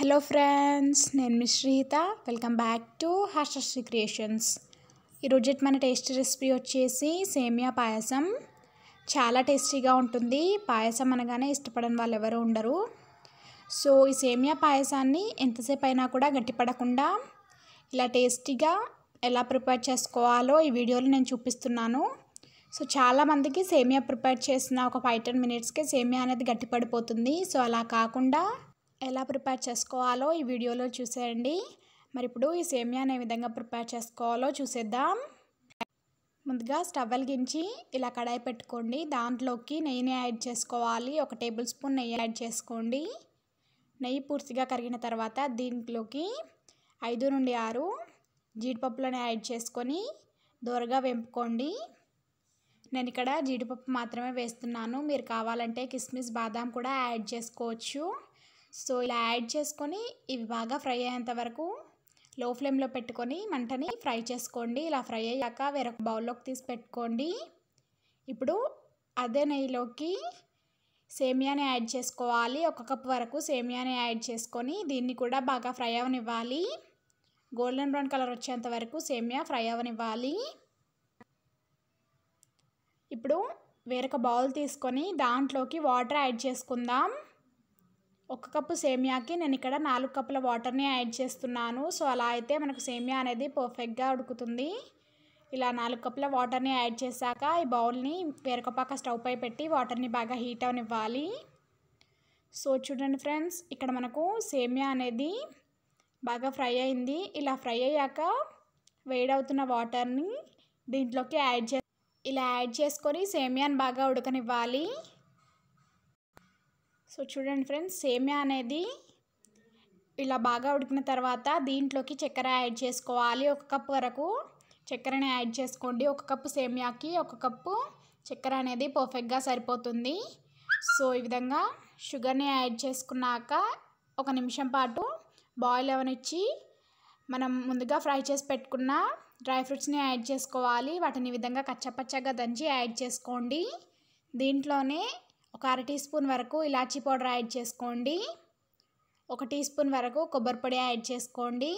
hello friends నేను Mishritha Sritha welcome back to హాస్టర్ Sri creations ఈరోజు మన టేస్ట్ రెసిపీ వచ్చేసి సేమియా పాయసం చాలా టేస్టీగా ఉంటుంది పాయసం అనగానే ఇష్టపడని వాళ్ళు ఎవరు ఉండరు సో ఈ సేమియా పాయసాన్ని ఎంతసేపు అయినా కూడా గట్టిపడకుండా ఇలా టేస్టీగా ఎలా ప్రిపేర్ చేసుకోవాలో ఈ వీడియోలో నేను చూపిస్తున్నాను సో చాలామందికి సేమియా ప్రిపేర్ చేసిన ఒక ఫైవ్ టెన్ మినిట్స్కే సేమియా అనేది గట్టిపడిపోతుంది సో అలా కాకుండా ఎలా ప్రిపేర్ చేసుకోవాలో ఈ వీడియోలో చూసేయండి మరి ఇప్పుడు ఈ సేమియాని ఏ విధంగా ప్రిపేర్ చేసుకోవాలో చూసేద్దాం ముందుగా స్టవ్ వెలిగించి ఇలా కడాయి పెట్టుకోండి దాంట్లోకి నెయ్యిని యాడ్ చేసుకోవాలి ఒక టేబుల్ స్పూన్ నెయ్యి యాడ్ చేసుకోండి నెయ్యి పూర్తిగా కరిగిన తర్వాత దీంట్లోకి ఐదు నుండి ఆరు జీడిపప్పులను యాడ్ చేసుకొని దూరగా వెంపుకోండి నేను ఇక్కడ జీడిపప్పు మాత్రమే వేస్తున్నాను మీరు కావాలంటే కిస్మిస్ బాదాం కూడా యాడ్ చేసుకోవచ్చు సో ఇలా యాడ్ చేసుకొని ఇవి బాగా ఫ్రై అయ్యేంత వరకు లో ఫ్లేమ్లో పెట్టుకొని మంటని ఫ్రై చేసుకోండి ఇలా ఫ్రై అయ్యాక వేరొక బౌల్లోకి తీసి పెట్టుకోండి ఇప్పుడు అదే నెయ్యిలోకి సేమియాని యాడ్ చేసుకోవాలి ఒక కప్ వరకు సేమియాని యాడ్ చేసుకొని దీన్ని కూడా బాగా ఫ్రై అవనివ్వాలి గోల్డెన్ బ్రౌన్ కలర్ వచ్చేంత వరకు సేమియా ఫ్రై అవనివ్వాలి ఇప్పుడు వేరొక బౌల్ తీసుకొని దాంట్లోకి వాటర్ యాడ్ చేసుకుందాం ఒక కప్పు సేమియాకి నేను ఇక్కడ నాలుగు కప్పుల వాటర్ని యాడ్ చేస్తున్నాను సో అలా అయితే మనకు సేమియా అనేది పర్ఫెక్ట్గా ఉడుకుతుంది ఇలా నాలుగు కప్పుల వాటర్ని యాడ్ చేశాక ఈ బౌల్ని వేరొకపాక స్టవ్ పై పెట్టి వాటర్ని బాగా హీట్ అవనివ్వాలి సో చూడండి ఫ్రెండ్స్ ఇక్కడ మనకు సేమియా అనేది బాగా ఫ్రై అయింది ఇలా ఫ్రై అయ్యాక వేడి అవుతున్న వాటర్ని దీంట్లోకి యాడ్ చే ఇలా యాడ్ చేసుకొని సేమియాని బాగా ఉడకనివ్వాలి సో చూడండి ఫ్రెండ్స్ సేమియా అనేది ఇలా బాగా ఉడికిన తర్వాత దీంట్లోకి చక్కెర యాడ్ చేసుకోవాలి ఒక కప్ వరకు చక్కెరని యాడ్ చేసుకోండి ఒక కప్పు సేమియాకి ఒక కప్పు చక్కెర అనేది పర్ఫెక్ట్గా సరిపోతుంది సో ఈ విధంగా షుగర్ని యాడ్ చేసుకున్నాక ఒక నిమిషం పాటు బాయిల్ అవనిచ్చి మనం ముందుగా ఫ్రై చేసి పెట్టుకున్న డ్రై ఫ్రూట్స్ని యాడ్ చేసుకోవాలి వాటిని ఈ విధంగా కచ్చపచ్చగా దంచి యాడ్ చేసుకోండి దీంట్లోనే ఒక అర టీ స్పూన్ వరకు ఇలాచీ పౌడర్ యాడ్ చేసుకోండి ఒక టీ స్పూన్ వరకు కొబ్బరి పొడి యాడ్ చేసుకోండి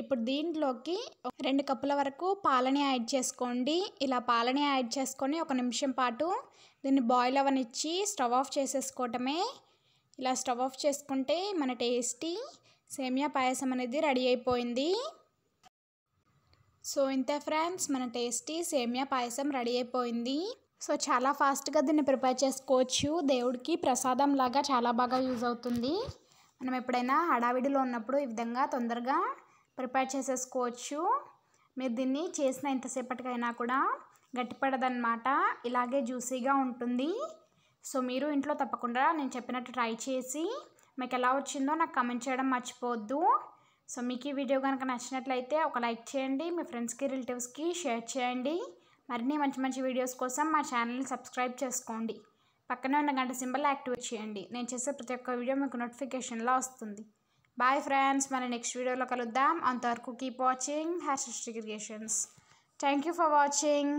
ఇప్పుడు దీంట్లోకి రెండు కప్పుల వరకు పాలని యాడ్ చేసుకోండి ఇలా పాలని యాడ్ చేసుకొని ఒక నిమిషం పాటు దీన్ని బాయిల్ అవనిచ్చి స్టవ్ ఆఫ్ చేసేసుకోవటమే ఇలా స్టవ్ ఆఫ్ చేసుకుంటే మన టేస్టీ సేమియా పాయసం అనేది రెడీ అయిపోయింది సో ఇంతే ఫ్రెండ్స్ మన టేస్టీ సేమియా పాయసం రెడీ అయిపోయింది సో చాలా ఫాస్ట్గా దీన్ని ప్రిపేర్ చేసుకోవచ్చు దేవుడికి ప్రసాదం లాగా చాలా బాగా యూజ్ అవుతుంది మనం ఎప్పుడైనా హడావిడిలో ఉన్నప్పుడు ఈ విధంగా తొందరగా ప్రిపేర్ చేసేసుకోవచ్చు మీరు దీన్ని చేసిన ఎంతసేపటికైనా కూడా గట్టిపడదన్నమాట ఇలాగే జ్యూసీగా ఉంటుంది సో మీరు ఇంట్లో తప్పకుండా నేను చెప్పినట్టు ట్రై చేసి మీకు ఎలా వచ్చిందో నాకు కమెంట్ చేయడం మర్చిపోవద్దు సో మీకు ఈ వీడియో కనుక నచ్చినట్లయితే ఒక లైక్ చేయండి మీ ఫ్రెండ్స్కి రిలేటివ్స్కి షేర్ చేయండి మరిన్ని మంచి మంచి వీడియోస్ కోసం మా ఛానల్ని సబ్స్క్రైబ్ చేసుకోండి పక్కనే ఉన్న గంట సింబల్ యాక్టివేట్ చేయండి నేను చేసే ప్రతి ఒక్క వీడియో మీకు నోటిఫికేషన్లో వస్తుంది బాయ్ ఫ్రెండ్స్ మన నెక్స్ట్ వీడియోలో కలుద్దాం అంతవరకు keep watching hash creations thank you for watching